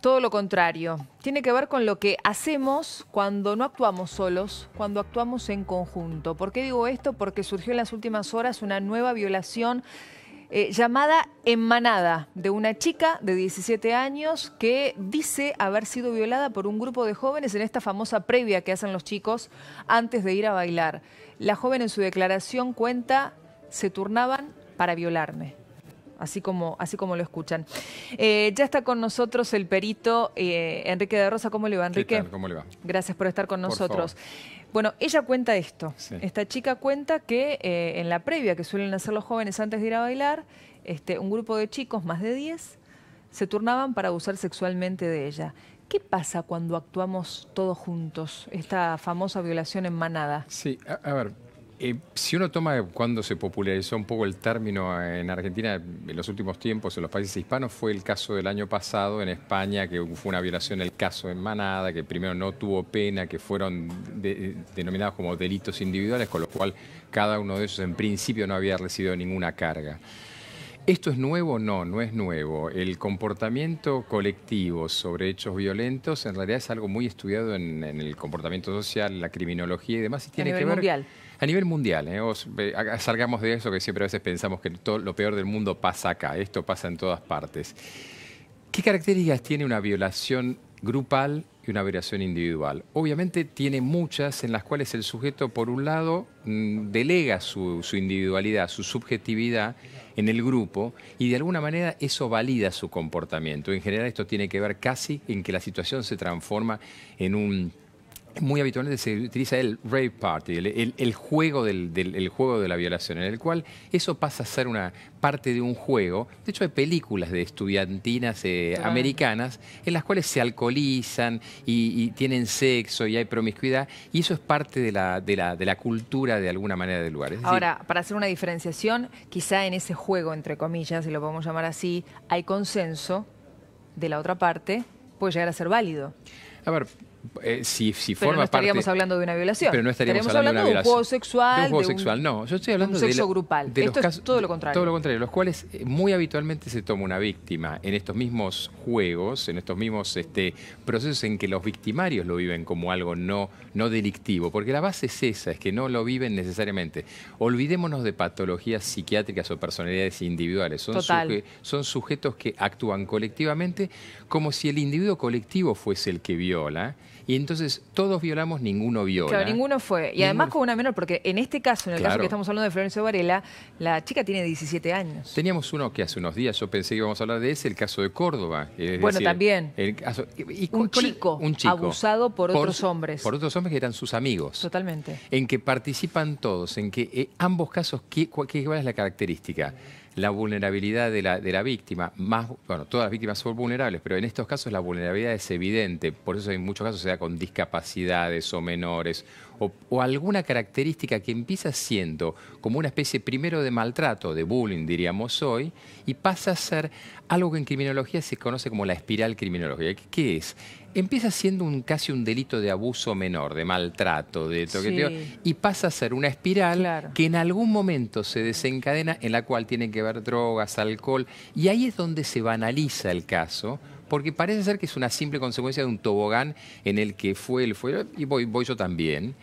Todo lo contrario. Tiene que ver con lo que hacemos cuando no actuamos solos, cuando actuamos en conjunto. ¿Por qué digo esto? Porque surgió en las últimas horas una nueva violación eh, llamada En de una chica de 17 años que dice haber sido violada por un grupo de jóvenes en esta famosa previa que hacen los chicos antes de ir a bailar. La joven en su declaración cuenta, se turnaban para violarme así como, así como lo escuchan. Eh, ya está con nosotros el perito eh, Enrique de Rosa. ¿Cómo le va, Enrique? Gracias por estar con nosotros. Bueno, ella cuenta esto. Esta chica cuenta que eh, en la previa que suelen hacer los jóvenes antes de ir a bailar, este, un grupo de chicos, más de 10, se turnaban para abusar sexualmente de ella. ¿Qué pasa cuando actuamos todos juntos, esta famosa violación en manada? Sí, a ver, eh, si uno toma cuando se popularizó un poco el término en Argentina en los últimos tiempos en los países hispanos, fue el caso del año pasado en España, que fue una violación del caso en Manada, que primero no tuvo pena, que fueron denominados como delitos individuales, con lo cual cada uno de ellos en principio no había recibido ninguna carga. ¿Esto es nuevo? No, no es nuevo. El comportamiento colectivo sobre hechos violentos en realidad es algo muy estudiado en, el comportamiento social, la criminología y demás. Y tiene que ver... A nivel mundial, ¿eh? salgamos de eso que siempre a veces pensamos que todo, lo peor del mundo pasa acá, esto pasa en todas partes. ¿Qué características tiene una violación grupal y una violación individual? Obviamente tiene muchas en las cuales el sujeto, por un lado, mm, delega su individualidad, su subjetividad en el grupo y de alguna manera eso valida su comportamiento. En general esto tiene que ver casi en que la situación se transforma en un muy habitualmente se utiliza el rape party, el, juego del, juego de la violación, en el cual eso pasa a ser una parte de un juego. De hecho, hay películas de estudiantinas eh, americanas en las cuales se alcoholizan y, tienen sexo y hay promiscuidad, y eso es parte de la, cultura de alguna manera del lugar. Ahora, para hacer una diferenciación, quizá en ese juego, entre comillas, si lo podemos llamar así, hay consenso de la otra parte, puede llegar a ser válido. A ver, eh, si, forma no estaríamos hablando de una violación. Pero no estaríamos, hablando, de un juego sexual. De un juego sexual, no. Yo estoy hablando un sexo sexo grupal. Esto es todo lo contrario. Todo lo contrario, los cuales eh, muy habitualmente se toma una víctima en estos mismos juegos, en estos mismos este, procesos en que los victimarios lo viven como algo no, no delictivo. Porque la base es esa, es que no lo viven necesariamente. Olvidémonos de patologías psiquiátricas o personalidades individuales. Son, son sujetos que actúan colectivamente como si el individuo colectivo fuese el que viola y entonces todos violamos, ninguno viola. Claro, ninguno fue. Y además con una menor, porque en este caso, en el caso que estamos hablando de Florencio Varela, la chica tiene 17 años. Teníamos uno que hace unos días yo pensé que íbamos a hablar de ese, el caso de Córdoba. bueno, también. un, chico abusado por, otros hombres. Por otros hombres que eran sus amigos. Totalmente. En que participan todos, en que eh, ambos casos, cuál es la característica? la vulnerabilidad de la, de la, víctima. Más, bueno, todas las víctimas son vulnerables, pero en estos casos la vulnerabilidad es evidente. Por eso en muchos casos se con discapacidades o menores o, o alguna característica que empieza siendo como una especie primero de maltrato, de bullying diríamos hoy, y pasa a ser algo que en criminología se conoce como la espiral criminológica. ¿Qué es? empieza siendo un, casi un delito de abuso menor, de maltrato, de toqueteo, y pasa a ser una espiral que en algún momento se desencadena, en la cual tiene que ver drogas, alcohol, y ahí es donde se banaliza el caso, porque parece ser que es una simple consecuencia de un tobogán en el que fue el... fue y voy, yo también.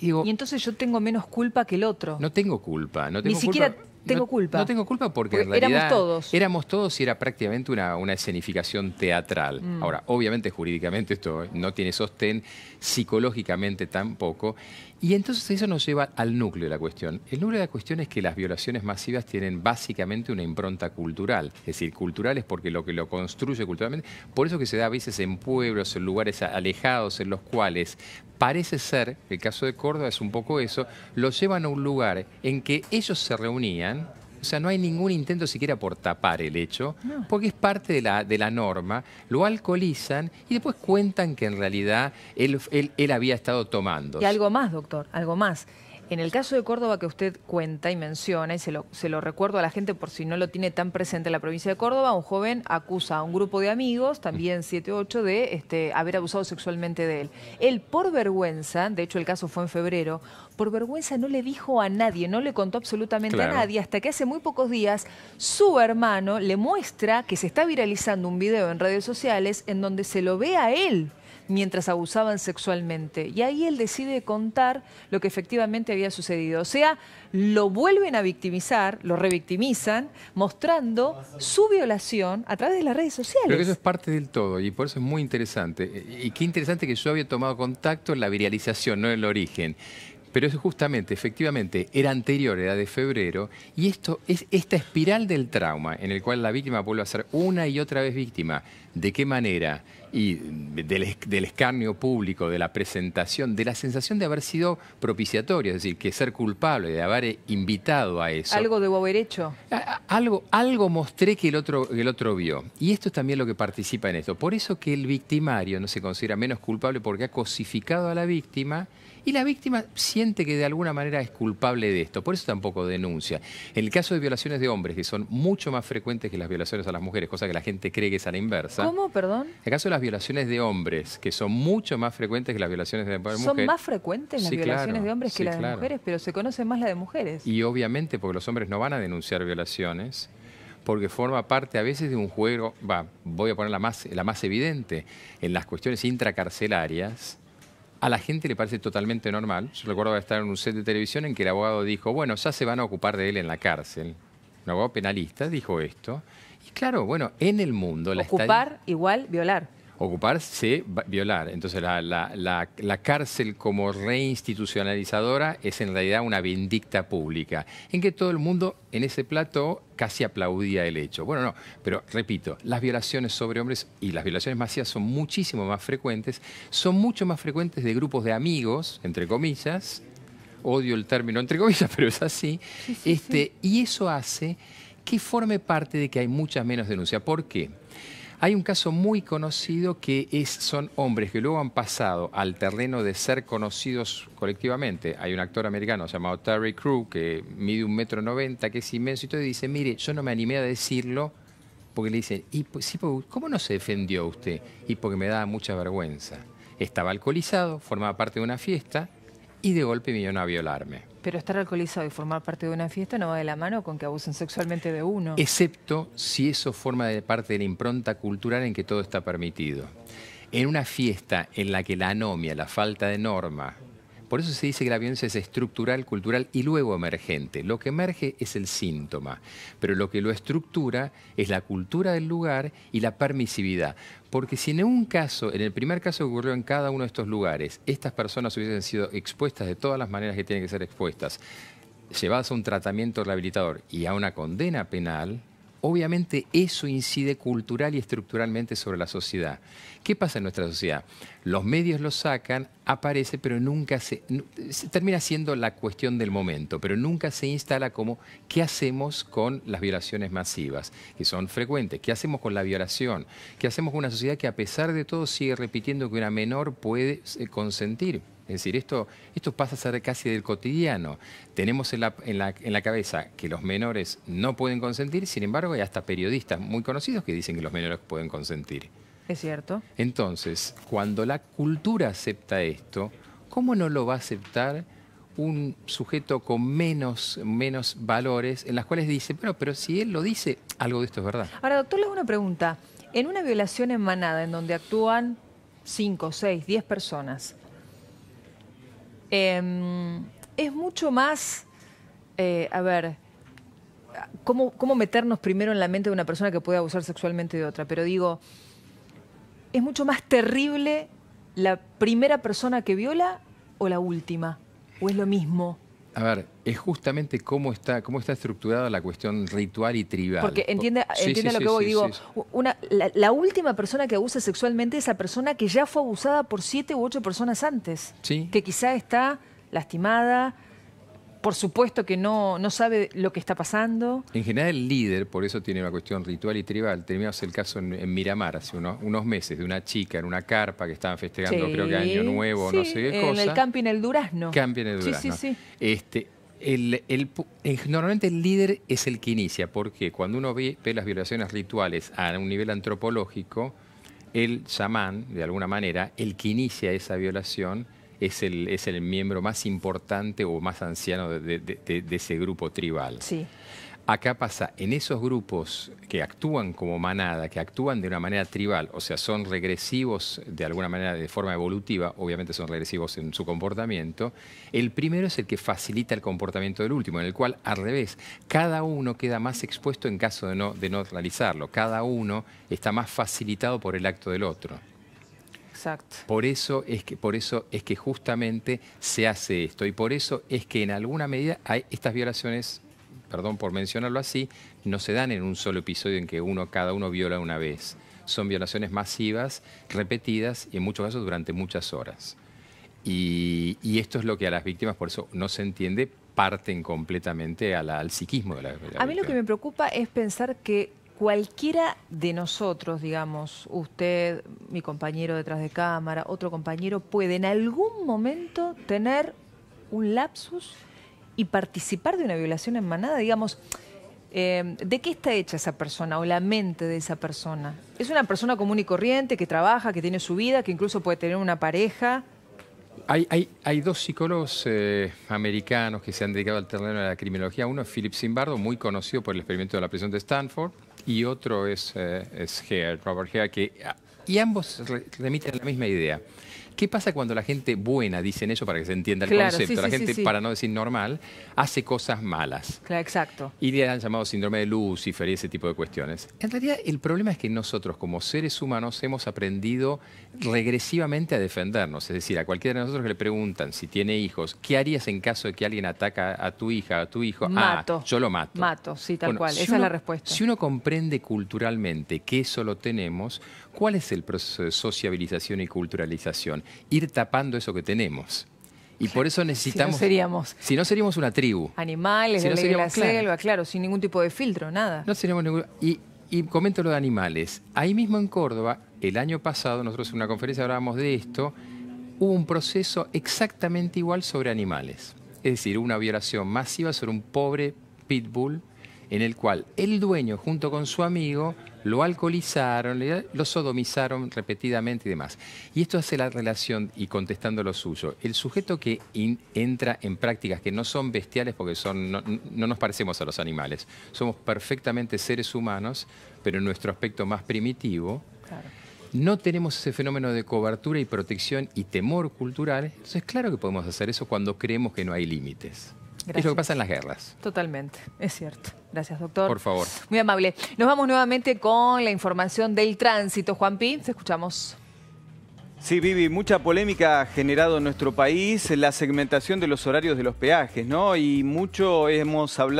Y, entonces yo tengo menos culpa que el otro. No tengo culpa. No tengo Ni siquiera culpa tengo culpa. No tengo culpa porque, en realidad éramos todos. Éramos todos y era prácticamente una, una escenificación teatral. Mm. Ahora, obviamente jurídicamente esto no tiene sostén, psicológicamente tampoco. Y entonces eso nos lleva al núcleo de la cuestión. El núcleo de la cuestión es que las violaciones masivas tienen básicamente una impronta cultural. Es decir, cultural es porque lo que lo construye culturalmente. Por eso que se da a veces en pueblos, en lugares alejados, en los cuales parece ser, el caso de Córdoba es un poco eso, lo llevan a un lugar en que ellos se reunían o sea, no hay ningún intento siquiera por tapar el hecho, porque es parte de la, norma. Lo alcoholizan y después cuentan que en realidad él, él había estado tomando. Y algo más, doctor, algo más. En el caso de Córdoba que usted cuenta y menciona, y se lo, recuerdo a la gente por si no lo tiene tan presente en la provincia de Córdoba, un joven acusa a un grupo de amigos, también 7 8, de este, haber abusado sexualmente de él. Él por vergüenza, de hecho el caso fue en febrero, por vergüenza no le dijo a nadie, no le contó absolutamente a nadie, hasta que hace muy pocos días su hermano le muestra que se está viralizando un video en redes sociales en donde se lo ve a él mientras abusaban sexualmente. Y ahí él decide contar lo que efectivamente había sucedido. O sea, lo vuelven a victimizar, lo revictimizan, mostrando su violación a través de las redes sociales. Creo que eso es parte del todo y por eso es muy interesante. Y qué interesante que yo había tomado contacto en la viralización, no en el origen. Pero eso justamente, efectivamente, era anterior, era de febrero, y esto es esta espiral del trauma en el cual la víctima vuelve a ser una y otra vez víctima. ¿De qué manera? Y del, escarnio público, de la presentación, de la sensación de haber sido propiciatorio, es decir, que ser culpable, de haber invitado a eso. Algo debo haber hecho. algo, algo mostré que el, otro, que el otro vio. Y esto es también lo que participa en esto. Por eso que el victimario no se considera menos culpable porque ha cosificado a la víctima y la víctima siente que de alguna manera es culpable de esto, por eso tampoco denuncia. En el caso de violaciones de hombres, que son mucho más frecuentes que las violaciones a las mujeres, cosa que la gente cree que es a la inversa. ¿Cómo, perdón? En el caso de las violaciones de hombres, que son mucho más frecuentes que las violaciones de mujeres. Son más frecuentes las violaciones de hombres que las de mujeres, pero se conoce más la de mujeres. Y obviamente porque los hombres no van a denunciar violaciones porque forma parte a veces de un juego, va, voy a poner la más, la más evidente, en las cuestiones intracarcelarias, a la gente le parece totalmente normal. Yo recuerdo estar en un set de televisión en que el abogado dijo, bueno, ya se van a ocupar de él en la cárcel. Un abogado penalista dijo esto. Y claro, bueno, en el mundo... Ocupar igual violar. Ocuparse, sí, violar. Entonces la, cárcel como reinstitucionalizadora es en realidad una vindicta pública, en que todo el mundo en ese plato casi aplaudía el hecho. Bueno, no, pero repito, las violaciones sobre hombres y las violaciones masivas son muchísimo más frecuentes, son mucho más frecuentes de grupos de amigos, entre comillas, odio el término entre comillas, pero es así, este, y eso hace que forme parte de que hay muchas menos denuncias. ¿Por qué? Hay un caso muy conocido que son hombres que luego han pasado al terreno de ser conocidos colectivamente. Hay un actor americano llamado Terry Crew que mide un metro noventa, que es inmenso y todo, y dice, mire, yo no me animé a decirlo porque le dicen, ¿y pues, sí, pues, cómo no se defendió usted? Y porque me daba mucha vergüenza. Estaba alcoholizado, formaba parte de una fiesta y de golpe vino a violarme. Pero estar alcoholizado y formar parte de una fiesta no va de la mano con que abusen sexualmente de uno. Excepto si eso forma parte de la impronta cultural en que todo está permitido. En una fiesta en la que la anomia, la falta de norma, por eso se dice que la violencia es estructural, cultural y luego emergente. Lo que emerge es el síntoma, pero lo que lo estructura es la cultura del lugar y la permisividad. Porque si en un caso, en el primer caso que ocurrió en cada uno de estos lugares, estas personas hubiesen sido expuestas de todas las maneras que tienen que ser expuestas, llevadas a un tratamiento rehabilitador y a una condena penal, obviamente eso incide cultural y estructuralmente sobre la sociedad. ¿Qué pasa en nuestra sociedad? los medios lo sacan, aparece, pero nunca se, termina siendo la cuestión del momento, pero nunca se instala como qué hacemos con las violaciones masivas, que son frecuentes, qué hacemos con la violación, qué hacemos con una sociedad que a pesar de todo sigue repitiendo que una menor puede eh, consentir. Es decir, esto, pasa a ser casi del cotidiano. Tenemos en la, en la, cabeza que los menores no pueden consentir, sin embargo hay hasta periodistas muy conocidos que dicen que los menores pueden consentir. Es cierto. Entonces, cuando la cultura acepta esto, ¿cómo no lo va a aceptar un sujeto con menos, menos valores en las cuales dice, bueno, pero si él lo dice, algo de esto es verdad? Ahora, doctor, le hago una pregunta. En una violación en manada, en donde actúan 5, 6, 10 personas, em, es mucho más, eh, a ver, ¿cómo, ¿cómo meternos primero en la mente de una persona que puede abusar sexualmente de otra? Pero digo... ¿Es mucho más terrible la primera persona que viola o la última? ¿O es lo mismo? A ver, es justamente cómo está, cómo está estructurada la cuestión ritual y tribal. Porque entiende, lo que voy, digo, una, la, última persona que abusa sexualmente es la persona que ya fue abusada por siete u ocho personas antes. Sí. Que quizá está lastimada, por supuesto que no, sabe lo que está pasando. En general el líder, por eso tiene una cuestión ritual y tribal, teníamos el caso en, Miramar hace unos, meses de una chica en una carpa que estaban festejando creo que Año Nuevo, no sé qué cosa. En el camping El El Durazno. Sí, sí, este, sí. el, el, normalmente el líder es el que inicia, porque cuando uno ve las violaciones rituales a un nivel antropológico, el chamán, de alguna manera, el que inicia esa violación es el, miembro más importante o más anciano de, ese grupo tribal. Sí. Acá pasa, en esos grupos que actúan como manada, que actúan de una manera tribal, o sea, son regresivos de alguna manera de forma evolutiva, obviamente son regresivos en su comportamiento, el primero es el que facilita el comportamiento del último, en el cual al revés, cada uno queda más expuesto en caso de no, de no realizarlo, cada uno está más facilitado por el acto del otro. Exacto. Por eso es que, por eso es que justamente se hace esto y por eso es que en alguna medida hay estas violaciones, perdón por mencionarlo así, no se dan en un solo episodio en que uno cada uno viola una vez. Son violaciones masivas, repetidas y en muchos casos durante muchas horas. Y, esto es lo que a las víctimas, por eso no se entiende, parten completamente al psiquismo de la, de A mí lo que me preocupa es pensar que cualquiera de nosotros, digamos, usted, mi compañero detrás de cámara, otro compañero, puede en algún momento tener un lapsus y participar de una violación en manada, digamos, em, ¿de qué está hecha esa persona o la mente de esa persona? ¿Es una persona común y corriente que trabaja, que tiene su vida, que incluso puede tener una pareja? Hay, dos psicólogos eh, americanos que se han dedicado al terreno de la criminología. Uno es Philip Zimbardo, muy conocido por el experimento de la prisión de Stanford, y otro es, eh, es Robert Hare, ah, y ambos remiten a la misma idea. ¿Qué pasa cuando la gente buena, dicen eso para que se entienda el concepto, la gente, para no decir normal, hace cosas malas? Claro, exacto. Y le han llamado síndrome de Lucifer y ese tipo de cuestiones. En realidad, el problema es que nosotros, como seres humanos, hemos aprendido regresivamente a defendernos. Es decir, a cualquiera de nosotros que le preguntan si tiene hijos, ¿qué harías en caso de que alguien ataca a tu hija, a tu hijo? Ah, mato. yo lo mato. Mato, sí, tal cual. Esa es la respuesta. Si uno comprende culturalmente que eso lo tenemos, ¿cuál es el proceso de sociabilización y culturalización? ir tapando eso que tenemos. Y por eso necesitamos... Si no seríamos... Si no seríamos una tribu. Animales, si no de la selva, claro, sin ningún tipo de filtro, nada. No seríamos ningún... Y, y comento lo de animales. Ahí mismo en Córdoba, el año pasado, nosotros en una conferencia hablábamos de esto, hubo un proceso exactamente igual sobre animales. Es decir, una violación masiva sobre un pobre pitbull en el cual el dueño, junto con su amigo, lo alcoholizaron, lo sodomizaron repetidamente y demás. Y esto hace la relación, y contestando lo suyo, el sujeto que entra en prácticas que no son bestiales porque son, no, nos parecemos a los animales, somos perfectamente seres humanos, pero en nuestro aspecto más primitivo, no tenemos ese fenómeno de cobertura y protección y temor cultural, entonces claro que podemos hacer eso cuando creemos que no hay límites. Y lo que pasa en las guerras. Totalmente, es cierto. Gracias, doctor. Por favor. Muy amable. Nos vamos nuevamente con la información del tránsito. Juan pin te escuchamos. Sí, Vivi, mucha polémica ha generado en nuestro país la segmentación de los horarios de los peajes, ¿no? Y mucho hemos hablado...